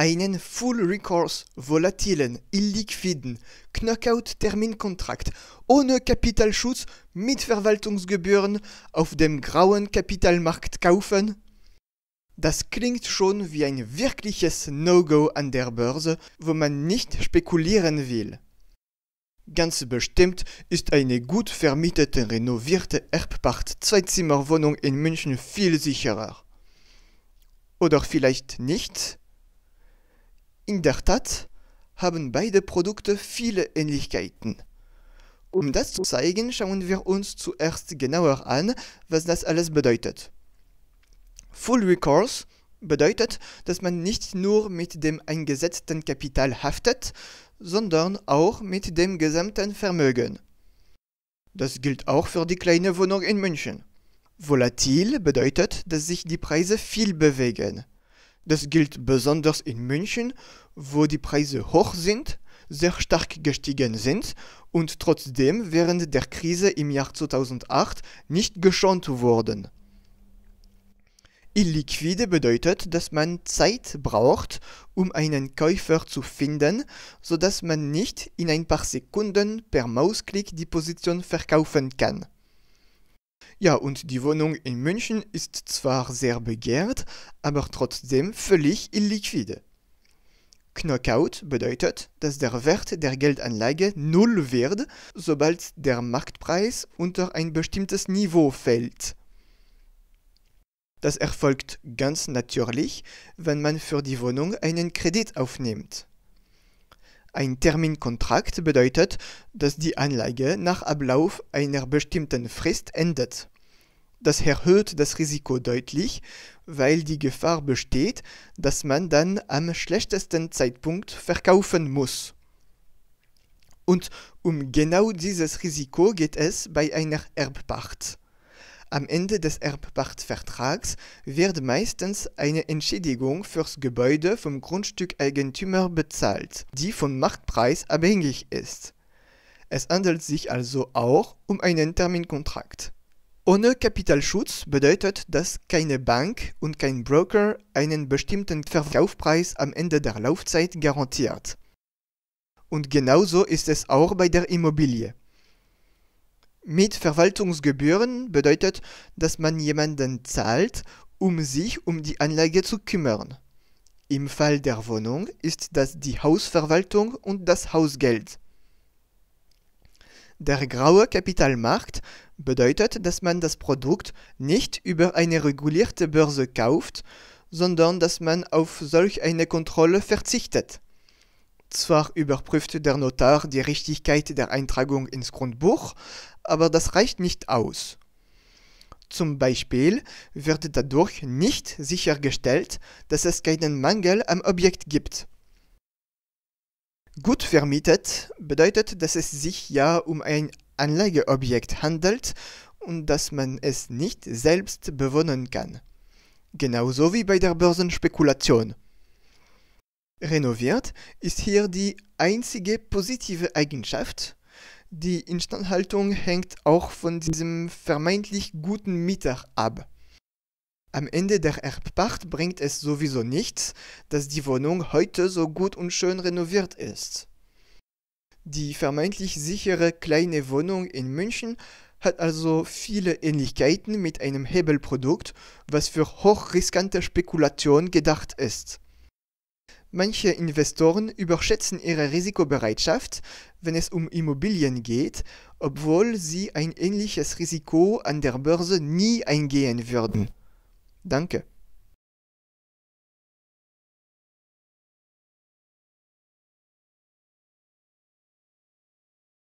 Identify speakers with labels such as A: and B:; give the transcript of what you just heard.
A: einen Full Recourse volatilen, illiquiden Knockout-Terminkontrakt ohne Kapitalschutz mit Verwaltungsgebühren auf dem grauen Kapitalmarkt kaufen? Das klingt schon wie ein wirkliches No-Go an der Börse, wo man nicht spekulieren will. Ganz bestimmt ist eine gut vermietete, renovierte Erbpacht-Zweizimmerwohnung in München viel sicherer. Oder vielleicht nicht? In der Tat haben beide Produkte viele Ähnlichkeiten. Um das zu zeigen, schauen wir uns zuerst genauer an, was das alles bedeutet. Full Recourse bedeutet, dass man nicht nur mit dem eingesetzten Kapital haftet, sondern auch mit dem gesamten Vermögen. Das gilt auch für die kleine Wohnung in München. Volatil bedeutet, dass sich die Preise viel bewegen. Das gilt besonders in München, wo die Preise hoch sind, sehr stark gestiegen sind und trotzdem während der Krise im Jahr 2008 nicht geschont wurden. Illiquide bedeutet, dass man Zeit braucht, um einen Käufer zu finden, sodass man nicht in ein paar Sekunden per Mausklick die Position verkaufen kann. Ja, und die Wohnung in München ist zwar sehr begehrt, aber trotzdem völlig illiquide. Knockout bedeutet, dass der Wert der Geldanlage null wird, sobald der Marktpreis unter ein bestimmtes Niveau fällt. Das erfolgt ganz natürlich, wenn man für die Wohnung einen Kredit aufnimmt. Ein Terminkontrakt bedeutet, dass die Anlage nach Ablauf einer bestimmten Frist endet. Das erhöht das Risiko deutlich, weil die Gefahr besteht, dass man dann am schlechtesten Zeitpunkt verkaufen muss. Und um genau dieses Risiko geht es bei einer Erbpacht am Ende des Erbpachtvertrags wird meistens eine Entschädigung fürs Gebäude vom Grundstückeigentümer bezahlt, die vom Marktpreis abhängig ist. Es handelt sich also auch um einen Terminkontrakt. Ohne Kapitalschutz bedeutet, dass keine Bank und kein Broker einen bestimmten Verkaufspreis am Ende der Laufzeit garantiert. Und genauso ist es auch bei der Immobilie. Mit Verwaltungsgebühren bedeutet, dass man jemanden zahlt, um sich um die Anlage zu kümmern. Im Fall der Wohnung ist das die Hausverwaltung und das Hausgeld. Der graue Kapitalmarkt bedeutet, dass man das Produkt nicht über eine regulierte Börse kauft, sondern dass man auf solch eine Kontrolle verzichtet. Zwar überprüft der Notar die Richtigkeit der Eintragung ins Grundbuch, aber das reicht nicht aus. Zum Beispiel wird dadurch nicht sichergestellt, dass es keinen Mangel am Objekt gibt. Gut vermietet bedeutet, dass es sich ja um ein Anlageobjekt handelt und dass man es nicht selbst bewohnen kann. Genauso wie bei der Börsenspekulation. Renoviert ist hier die einzige positive Eigenschaft, die Instandhaltung hängt auch von diesem vermeintlich guten Mieter ab. Am Ende der Erbpacht bringt es sowieso nichts, dass die Wohnung heute so gut und schön renoviert ist. Die vermeintlich sichere kleine Wohnung in München hat also viele Ähnlichkeiten mit einem Hebelprodukt, was für hochriskante Spekulation gedacht ist. Manche Investoren überschätzen ihre Risikobereitschaft, wenn es um Immobilien geht, obwohl sie ein ähnliches Risiko an der Börse nie eingehen würden. Danke.